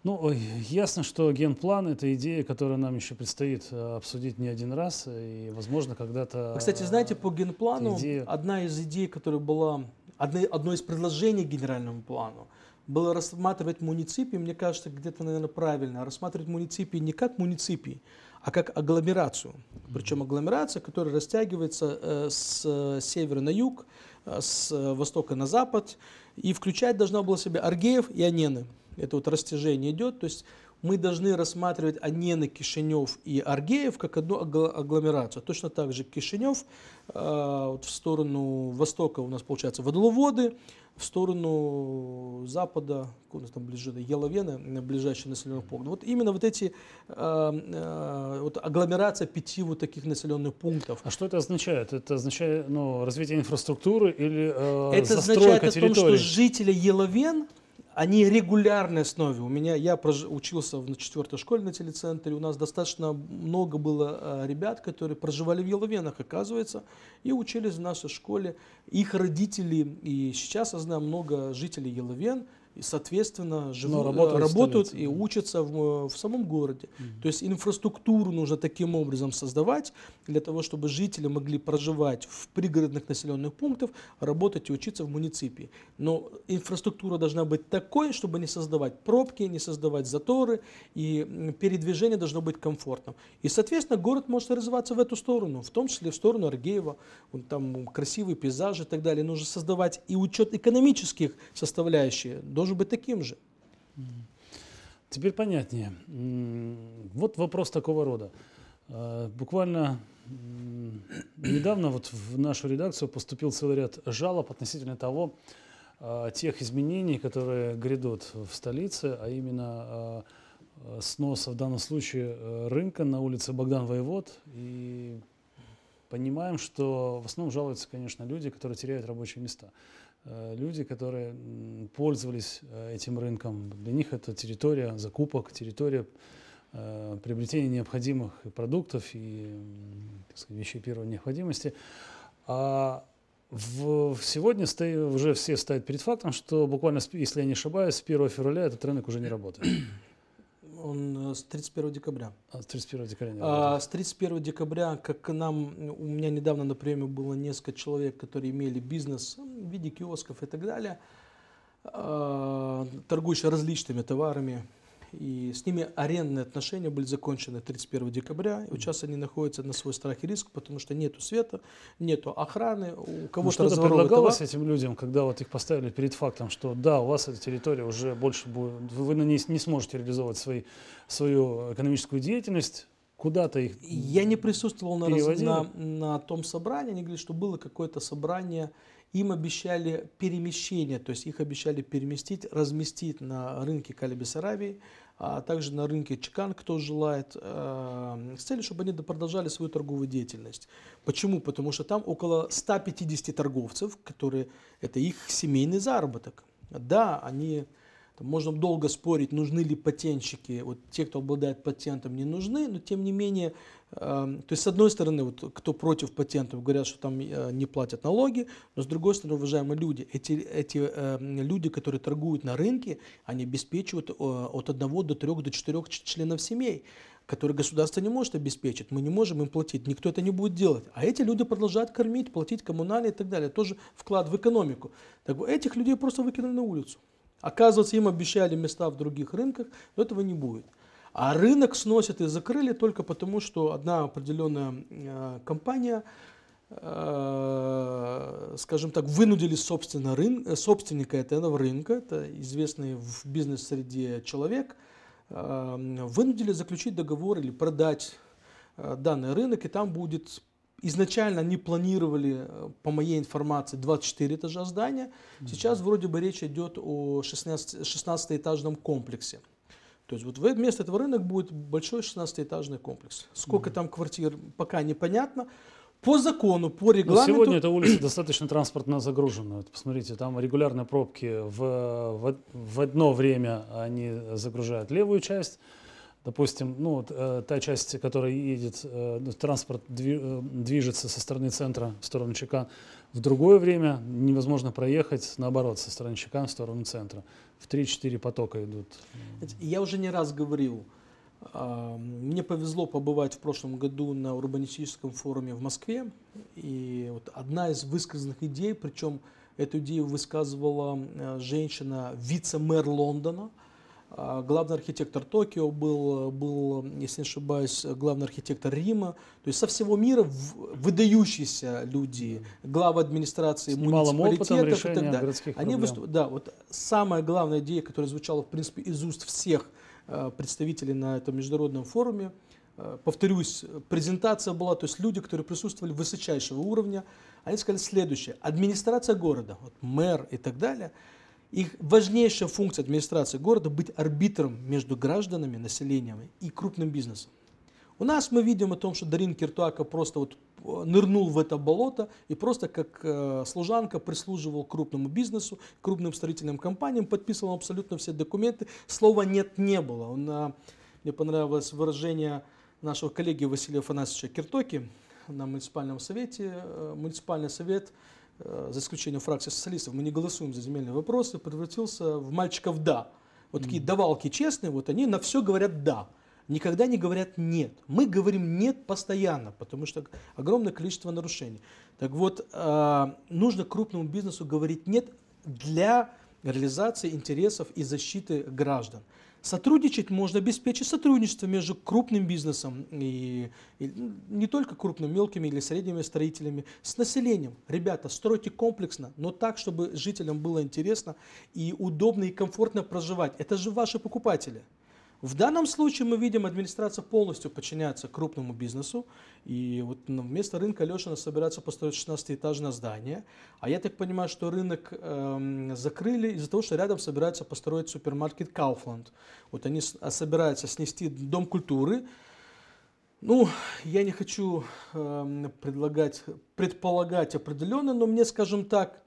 Ну, ясно, что генплан – это идея, которую нам еще предстоит э, обсудить не один раз, и, возможно, когда-то… А, кстати, знаете, по генплану идея... одна из идей, которая была, одна, одно из предложений генеральному плану, было рассматривать муниципии, мне кажется, где-то, наверное, правильно, рассматривать муниципии не как муниципии, а как агломерацию. Причем агломерация, которая растягивается э, с севера на юг, э, с востока на запад, и включать должна была себя Аргеев и Анены. Это вот растяжение идет, то есть мы должны рассматривать Анены, Кишинев и Аргеев как одну агломерацию. Точно так же Кишинев э, вот в сторону востока у нас получается водоловоды, в сторону запада, у нас там ближе, Еловена, ближайший населенный пункт. Вот именно вот эти, э, э, вот агломерация пяти вот таких населенных пунктов. А что это означает? Это означает ну, развитие инфраструктуры или э, это застройка означает территории? Это означает о том, что жители Еловен они регулярной основе. У меня, я учился в четвертой школе на телецентре, у нас достаточно много было а, ребят, которые проживали в Еловенах, оказывается, и учились в нашей школе. Их родители, и сейчас я знаю много жителей Еловен, и, соответственно, живут, Но э, работают, работают и учатся в, э, в самом городе. Mm -hmm. То есть инфраструктуру нужно таким образом создавать для того, чтобы жители могли проживать в пригородных населенных пунктах, работать и учиться в муниципии. Но инфраструктура должна быть такой, чтобы не создавать пробки, не создавать заторы, и передвижение должно быть комфортным. И, соответственно, город может развиваться в эту сторону, в том числе в сторону Аргеева, там красивые пейзажи и так далее. Нужно создавать и учет экономических составляющих должен быть таким же. Теперь понятнее. Вот вопрос такого рода. Э, буквально недавно вот в нашу редакцию поступил целый ряд жалоб относительно того, э, тех изменений, которые грядут в столице, а именно э, сноса в данном случае рынка на улице Богдан Воевод. И понимаем, что в основном жалуются, конечно, люди, которые теряют рабочие места. Э, люди, которые пользовались э, этим рынком. Для них это территория закупок, территория э, приобретения необходимых продуктов и сказать, вещей первой необходимости. А в, сегодня стоит, уже все стоят перед фактом, что буквально, если я не ошибаюсь, с 1 февраля этот рынок уже не работает он э, с 31 декабря. А, с 31 декабря. А, с 31 декабря, как к нам, у меня недавно на приеме было несколько человек, которые имели бизнес в виде киосков и так далее, а, торгующие различными товарами, и с ними арендные отношения были закончены 31 декабря. И сейчас они находятся на свой страх и риск, потому что нету света, нету охраны, у кого Что-то предлагалось товар. этим людям, когда вот их поставили перед фактом, что да, у вас эта территория уже больше будет, вы на ней не сможете реализовывать свои, свою экономическую деятельность, куда-то их Я не присутствовал на, раз, на, на том собрании, они говорили, что было какое-то собрание, им обещали перемещение, то есть их обещали переместить, разместить на рынке Калибесарабии, а также на рынке Чекан, кто желает, э, с целью, чтобы они продолжали свою торговую деятельность. Почему? Потому что там около 150 торговцев, которые это их семейный заработок. Да, они там можно долго спорить, нужны ли патентщики, вот те, кто обладает патентом, не нужны, но тем не менее, эм, то есть с одной стороны, вот кто против патентов, говорят, что там э, не платят налоги, но с другой стороны, уважаемые люди, эти, эти эм, люди, которые торгуют на рынке, они обеспечивают э, от одного до трех до четырех членов семей которые государство не может обеспечить, мы не можем им платить, никто это не будет делать. А эти люди продолжают кормить, платить коммунальные и так далее, тоже вклад в экономику. Так вот, этих людей просто выкинули на улицу. Оказывается, им обещали места в других рынках, но этого не будет. А рынок сносят и закрыли только потому, что одна определенная э, компания, э, скажем так, вынудили собственно рын, собственника этого рынка, это известный в бизнес-среде человек, э, вынудили заключить договор или продать э, данный рынок, и там будет Изначально они планировали, э, по моей информации, 24 этажа здания. Сейчас вроде бы речь идет о 16-этажном комплексе. То есть вот э, вместо этого рынок будет большой 16-этажный комплекс. Сколько там квартир, пока непонятно. По закону, по регламенту... Но сегодня эта улица достаточно транспортно загружена. посмотрите, там регулярно пробки. В, э, в, в одно время они загружают левую часть, Допустим, ну, э, та часть, которая едет, э, ну, транспорт э, движется со стороны центра в сторону ЧК в другое время, невозможно проехать, наоборот, со стороны ЧК в сторону центра. В 3-4 потока идут. Я уже не раз говорил, мне повезло побывать в прошлом году на урбанистическом форуме в Москве. И вот одна из высказанных идей, причем эту идею высказывала женщина, вице-мэр Лондона – а, главный архитектор Токио был, был, если не ошибаюсь, главный архитектор Рима. То есть со всего мира выдающиеся люди, главы администрации муниципалитетов и так далее. Они выступ... Да, вот самая главная идея, которая звучала, в принципе, из уст всех э, представителей на этом международном форуме, э, повторюсь, презентация была, то есть люди, которые присутствовали высочайшего уровня, они сказали следующее. Администрация города, вот мэр и так далее – их важнейшая функция администрации города – быть арбитром между гражданами, населением и крупным бизнесом. У нас мы видим о том, что Дарин Киртуака просто вот э, нырнул в это болото и просто как э, служанка прислуживал крупному бизнесу, крупным строительным компаниям, подписывал абсолютно все документы. Слова «нет» не было. Он, э, мне понравилось выражение нашего коллеги Василия Афанасьевича Киртоки на муниципальном совете. Муниципальный совет Э, за исключением фракции социалистов, мы не голосуем за земельные вопросы, превратился в мальчиков «да». Вот такие давалки честные, вот они на все говорят «да». Никогда не говорят «нет». Мы говорим «нет» постоянно, потому что огромное количество нарушений. Так вот, э, нужно крупному бизнесу говорить «нет» для реализации интересов и защиты граждан. Сотрудничать можно обеспечить сотрудничество между крупным бизнесом и, и не только крупным, мелкими или средними строителями, с населением. Ребята, стройте комплексно, но так, чтобы жителям было интересно и удобно и комфортно проживать. Это же ваши покупатели. В данном случае мы видим, администрация полностью подчиняется крупному бизнесу, и вот ну, вместо рынка Лешина собирается построить 16-этажное здание, а я так понимаю, что рынок эм, закрыли из-за того, что рядом собирается построить супермаркет Kaufland. Вот они а, собираются снести дом культуры, ну, я не хочу э, предлагать, предполагать определенно, но мне, скажем так,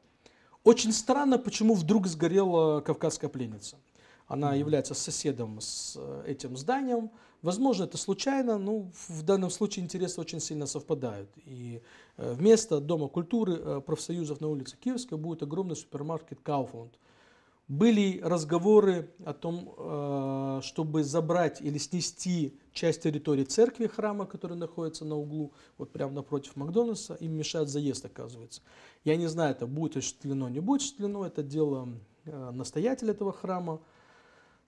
очень странно, почему вдруг сгорела Кавказская пленница. Она является соседом с э, этим зданием. Возможно, это случайно, но в данном случае интересы очень сильно совпадают. И э, вместо Дома культуры э, профсоюзов на улице Киевской будет огромный супермаркет Kaufland. Были разговоры о том, чтобы забрать или снести часть территории церкви, храма, который находится на углу, вот прямо напротив Макдональдса, им мешает заезд, оказывается. Я не знаю, это будет осуществлено, не будет осуществлено, это дело настоятеля этого храма.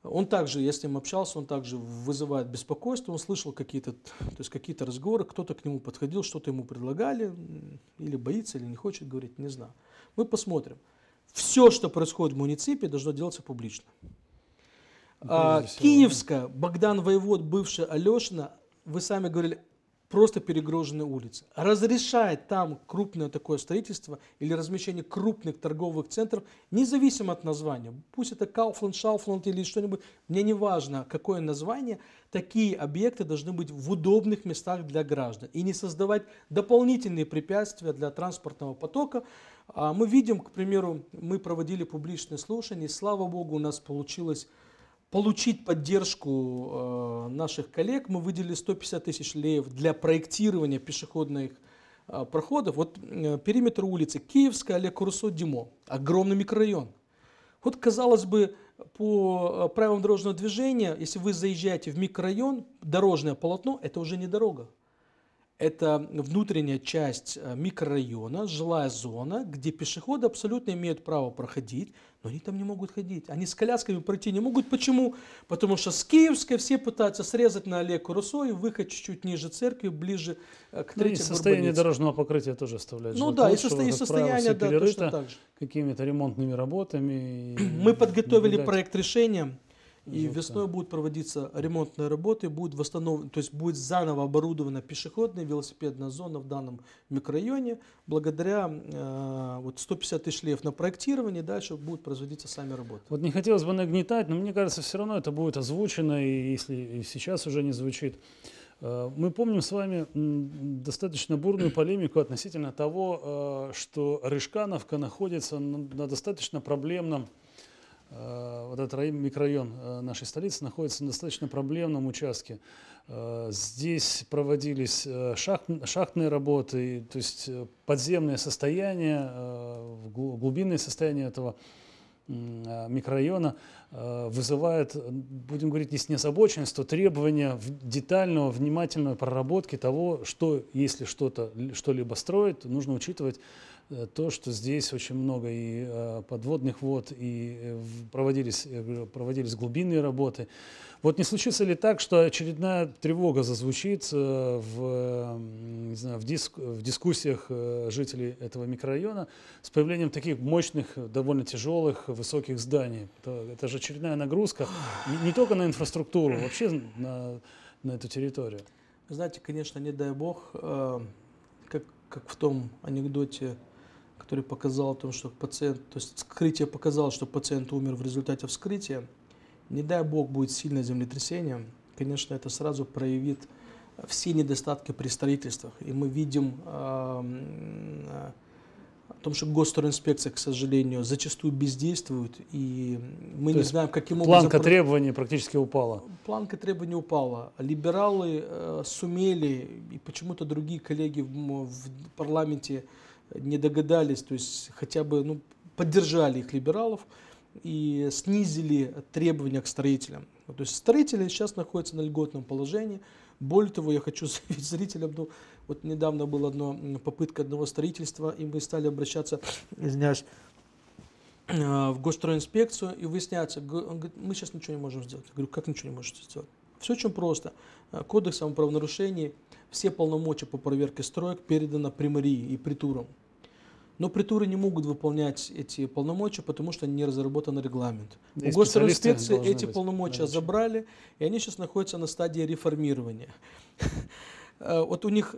Он также, я с ним общался, он также вызывает беспокойство, он слышал какие-то то есть какие то разговоры, кто-то к нему подходил, что-то ему предлагали, или боится, или не хочет говорить, не знаю. Мы посмотрим. Все, что происходит в муниципе, должно делаться публично. А, Киевская, Богдан Воевод, бывший Алешина, вы сами говорили, просто перегружены улицы. Разрешает там крупное такое строительство или размещение крупных торговых центров, независимо от названия. Пусть это Кауфланд, Шауфланд или что-нибудь, мне не важно, какое название, такие объекты должны быть в удобных местах для граждан и не создавать дополнительные препятствия для транспортного потока. А мы видим, к примеру, мы проводили публичные слушания, и, слава богу, у нас получилось получить поддержку э, наших коллег, мы выделили 150 тысяч леев для проектирования пешеходных э, проходов. Вот э, периметр улицы Киевская, Олег Курсо, Димо. Огромный микрорайон. Вот, казалось бы, по правилам дорожного движения, если вы заезжаете в микрорайон, дорожное полотно – это уже не дорога. Это внутренняя часть э, микрорайона, жилая зона, где пешеходы абсолютно имеют право проходить, но они там не могут ходить. Они с колясками пройти не могут. Почему? Потому что с Киевской все пытаются срезать на Олег Руссо и выехать чуть-чуть ниже церкви, ближе э, к третьей ну, и состояние Барбанице. дорожного покрытия тоже оставляет Ну да, и, и состояние, да, точно так же. Какими-то ремонтными работами. *clears throat* Мы подготовили проект решения и весной будут проводиться ремонтные работы, будет восстановлен, то есть будет заново оборудована пешеходная велосипедная зона в данном микрорайоне. Благодаря э, вот 150 тысяч лев на проектирование дальше будут производиться сами работы. Вот не хотелось бы нагнетать, но мне кажется, все равно это будет озвучено, и если и сейчас уже не звучит. Э, мы помним с вами достаточно бурную полемику относительно того, э, что Рыжкановка находится на достаточно проблемном Э, вот этот микрорайон э, нашей столицы находится на достаточно проблемном участке. Э, здесь проводились шахт, шахтные работы, то есть подземное состояние, глубинное состояние этого микрорайона вызывает, будем говорить, если не озабоченность, то а требование детального, внимательного проработки того, что, если что-то, что-либо строит, нужно учитывать Э, то, что здесь очень много и э, подводных вод, и э, проводились, проводились глубинные работы. Вот не случится ли так, что очередная тревога зазвучит в, не знаю, в, диск, в дискуссиях жителей этого микрорайона с появлением таких мощных, довольно тяжелых, высоких зданий? Это, это же очередная нагрузка не, не только на инфраструктуру, вообще на, на эту территорию. Знаете, конечно, не дай бог, как, как в том анекдоте который показал о том, что пациент, то есть вскрытие показало, что пациент умер в результате вскрытия, не дай бог будет сильное землетрясение, конечно, это сразу проявит э, все недостатки при строительствах. И мы видим эм, э, о том, что госстроинспекция, к сожалению, зачастую бездействует, и мы То не знаем, каким планка образом... Планка требований практически упала. Планка требований упала. Либералы э, сумели, и почему-то другие коллеги в, в парламенте не догадались, то есть хотя бы ну, поддержали их либералов и снизили требования к строителям. Ну, то есть строители сейчас находятся на льготном положении. Более того, я хочу *laughs* заявить зрителям, ну, вот недавно была одна попытка одного строительства, и мы стали обращаться, извиняюсь, э, в госстроинспекцию и выясняется, он говорит, мы сейчас ничего не можем сделать. Я говорю, как ничего не можете сделать? Все очень просто. Э, Кодексом правонарушений все полномочия по проверке строек переданы примарии и притурам. Но притуры не могут выполнять эти полномочия, потому что не разработан регламент. Да У госинспекции эти быть. полномочия Иначе. забрали, и они сейчас находятся на стадии реформирования. *laughs* Э, вот у них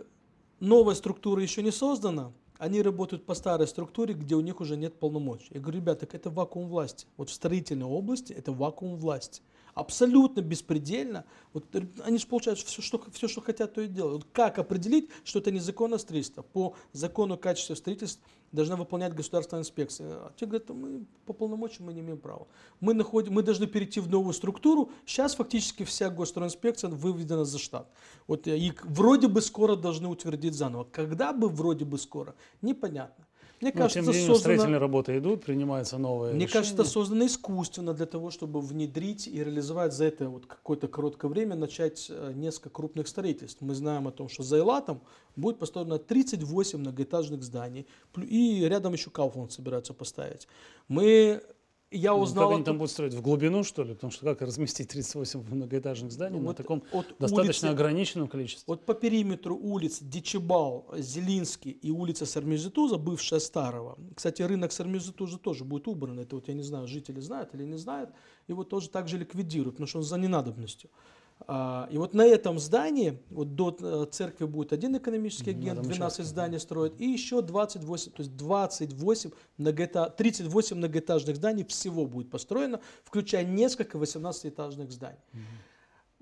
новая структура еще не создана, они работают по старой структуре, где у них уже нет полномочий. Я говорю, ребята, так это вакуум власти. Вот в строительной области это вакуум власти абсолютно беспредельно. Вот они же получают все что, все, что хотят, то и делают. Вот как определить, что это незаконное строительство? По закону качества строительств должна выполнять государственная инспекция. А те говорят, «Ну, мы по полномочиям мы не имеем права. Мы, находим, мы должны перейти в новую структуру. Сейчас фактически вся государственная выведена за штат. Вот, э, их вроде бы скоро должны утвердить заново. Когда бы вроде бы скоро, непонятно. Мне Но, ну, кажется, тем не менее, создано... строительные работы идут, принимаются новые. Мне решения. кажется, создано искусственно для того, чтобы внедрить и реализовать за это вот какое-то короткое время, начать э, несколько крупных строительств. Мы знаем о том, что за Элатом будет построено 38 многоэтажных зданий, и рядом еще Кауфман собираются поставить. Мы я ну, узнал... Ну, как они там будут строить? В глубину, что ли? Потому что как разместить 38 многоэтажных ну, зданий ну, на вот таком от достаточно улицы, ограниченном количестве? Вот по периметру улиц Дичебал, Зелинский и улица Сармезитуза, бывшая Старого. Кстати, рынок Сармезитуза тоже будет убран. Это вот я не знаю, жители знают или не знают. Его тоже также ликвидируют, потому что он за ненадобностью. А, и вот на этом здании, вот до э, церкви будет один экономический агент, 12 зданий строят, и еще 28, то есть 28 многоэтаж, 38 многоэтажных зданий всего будет построено, включая несколько 18-этажных зданий.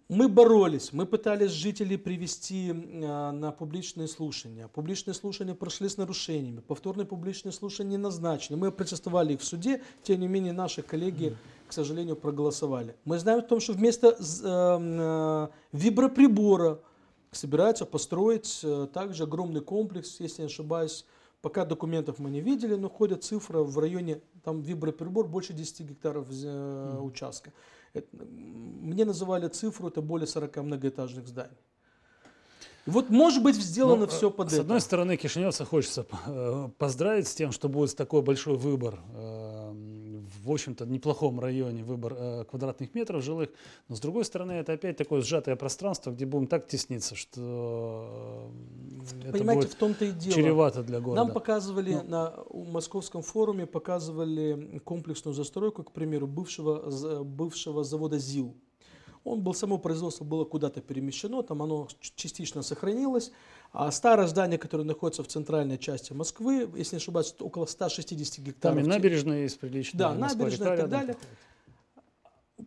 Мы боролись, мы пытались жителей привести э, на публичные слушания. Публичные слушания прошли с нарушениями, повторные публичные слушания не назначены. Мы протестовали их в суде, тем не менее наши коллеги к сожалению, проголосовали. Мы знаем о том, что вместо э, э, виброприбора собираются построить э, также огромный комплекс, если не ошибаюсь, Пока документов мы не видели, но ходят цифры в районе, там виброприбор больше 10 гектаров участка. мне называли цифру, это более 40 многоэтажных зданий. Вот может быть сделано ну, все под с это. С одной стороны, кишиневца хочется поздравить с тем, что будет такой большой выбор в общем-то, неплохом районе выбор э, квадратных метров жилых. Но с другой стороны, это опять такое сжатое пространство, где будем так тесниться, что э, это Понимаете, будет в том-то и дело. чревато для города. Нам показывали ну, на московском форуме показывали комплексную застройку, к примеру, бывшего, бывшего завода ЗИЛ. Он был, само производство было куда-то перемещено, там оно частично сохранилось. А старое здание, которое находится в центральной части Москвы, если не ошибаюсь, около 160 гектаров. Там и набережная есть приличная. Да, Москва, набережная и так далее.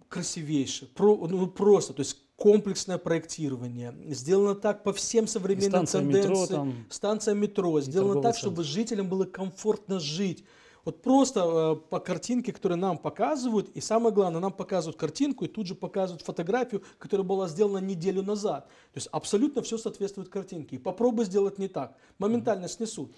Красивейшее, про, ну, просто, то есть комплексное проектирование, сделано так по всем современным станция тенденциям, метро, там, станция метро, сделано так, центр. чтобы жителям было комфортно жить. Вот просто э, по картинке, которую нам показывают, и самое главное, нам показывают картинку и тут же показывают фотографию, которая была сделана неделю назад. То есть абсолютно все соответствует картинке. И попробуй сделать не так. Моментально снесу.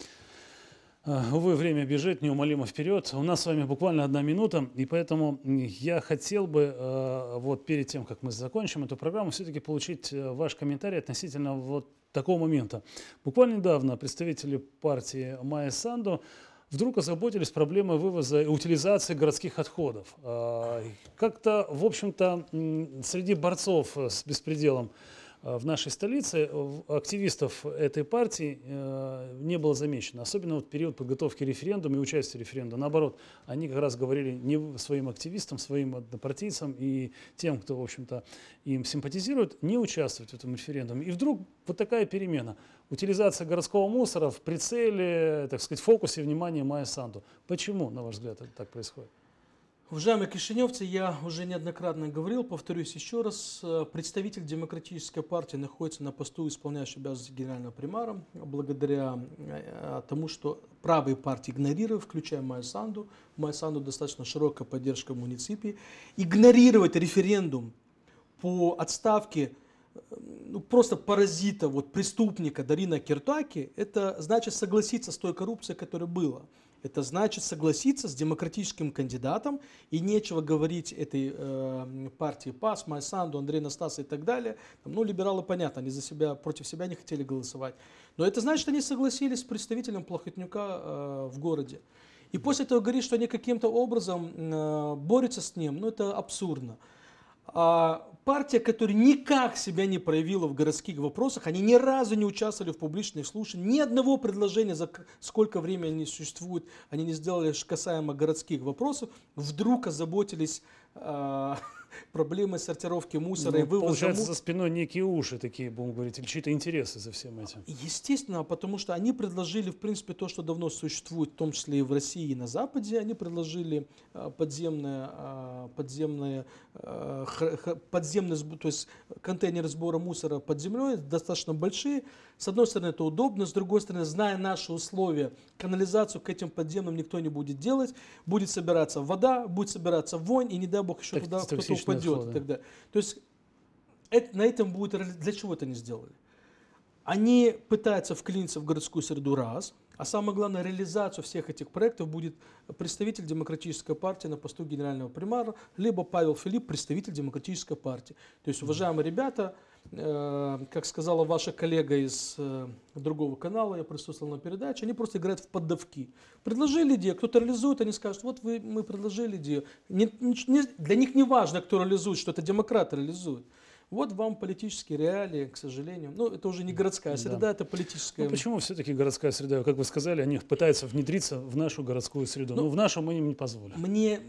Э, увы, время бежит неумолимо вперед. У нас с вами буквально одна минута, и поэтому я хотел бы э, вот перед тем, как мы закончим эту программу, все-таки получить ваш комментарий относительно вот такого момента. Буквально недавно представители партии Майя Санду вдруг озаботились проблемой вывоза и утилизации городских отходов. А, как-то, в общем-то, среди борцов с беспределом Э, в нашей столице э, активистов этой партии э, не было замечено, особенно в период подготовки референдума и участия референдума. Наоборот, они как раз говорили не своим активистам, своим однопартийцам и тем, кто, в общем-то, им симпатизирует, не участвовать в этом референдуме. И вдруг вот такая перемена. Утилизация городского мусора в прицеле, так сказать, фокусе внимания Майя Санду. Почему, на ваш взгляд, это так происходит? Уважаемые кишиневцы, я уже неоднократно говорил, повторюсь еще раз, э, представитель Демократической партии находится на посту исполняющего обязанности генерального примара, благодаря э, тому, что правые партии игнорируют, включая Майсанду. Майсанду достаточно широкая поддержка в муниципии. Игнорировать референдум по отставке э, ну, просто паразита, вот преступника Дарина Киртаки, это значит согласиться с той коррупцией, которая была. Это значит согласиться с демократическим кандидатом, и нечего говорить этой э, партии ПАС, Майсанду, Андрей Настас и так далее. Там, ну, либералы, понятно, они за себя, против себя не хотели голосовать. Но это значит, они согласились с представителем Плохотнюка э, в городе. И после этого говорит, что они каким-то образом э, борются с ним, ну это абсурдно. А партия, которая никак себя не проявила в городских вопросах, они ни разу не участвовали в публичных слушаниях, ни одного предложения, за сколько времени они существуют, они не сделали касаемо городских вопросов, вдруг озаботились э, проблемы сортировки мусора ну, и вывоза Получается, мусора. за спиной некие уши такие, будем говорить, или чьи-то интересы за всем этим. Естественно, потому что они предложили, в принципе, то, что давно существует, в том числе и в России, и на Западе. Они предложили подземные, э, подземные, э, подземные э, то есть контейнеры сбора мусора под землей, достаточно большие. С одной стороны, это удобно, с другой стороны, зная наши условия, канализацию к этим подземным никто не будет делать, будет собираться вода, будет собираться вонь, и не дай бог еще так, туда кто-то упадет шло, и так далее. То есть это, на этом будет... Для чего это они сделали? Они пытаются вклиниться в городскую среду раз, а самое главное, реализацию всех этих проектов будет представитель Демократической партии на посту генерального примара, либо Павел Филипп, представитель Демократической партии. То есть, уважаемые ребята, Э, как сказала ваша коллега из э, другого канала, я присутствовал на передаче, они просто играют в поддавки. Предложили идею, кто-то реализует, они скажут, вот вы, мы предложили идею. Не, не, для них не важно, кто реализует, что это демократ реализует. Вот вам политические реалии, к сожалению. Ну, это уже не городская среда, да. это политическая. Ну, почему все-таки городская среда? Как вы сказали, они пытаются внедриться в нашу городскую среду. Ну, Но ну, в нашу мы им не позволим. Мне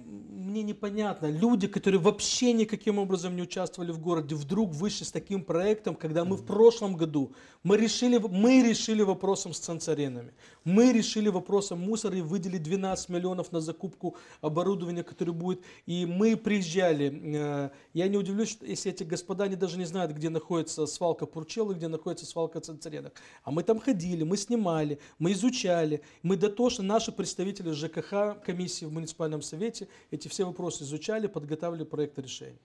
мне непонятно. Люди, которые вообще никаким образом не участвовали в городе, вдруг вышли с таким проектом, когда мы в прошлом году, мы решили, мы решили вопросом с ценцаренами. Мы решили вопросом мусора и выделили 12 миллионов на закупку оборудования, которое будет. И мы приезжали. Э, я не удивлюсь, что если эти господа, они даже не знают, где находится свалка и где находится свалка ценцаренок. А мы там ходили, мы снимали, мы изучали. Мы дотошно, наши представители ЖКХ, комиссии в муниципальном совете, эти все вопросы изучали, подготавливали проекты решений.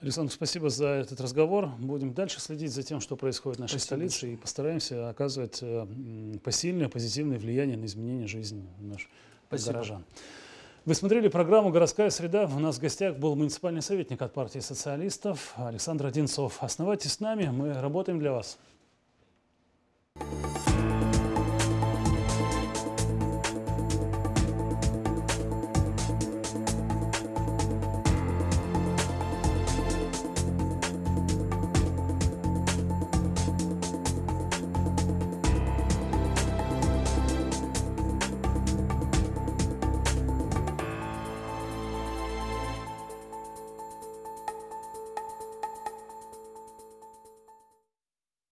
Александр, спасибо за этот разговор. Будем дальше следить за тем, что происходит в нашей спасибо столице, большое. и постараемся оказывать э, посильное, позитивное влияние на изменение жизни наших спасибо. горожан. Вы смотрели программу «Городская среда». У нас в гостях был муниципальный советник от партии социалистов Александр Одинцов. Оставайтесь с нами, мы работаем для вас. Thank you.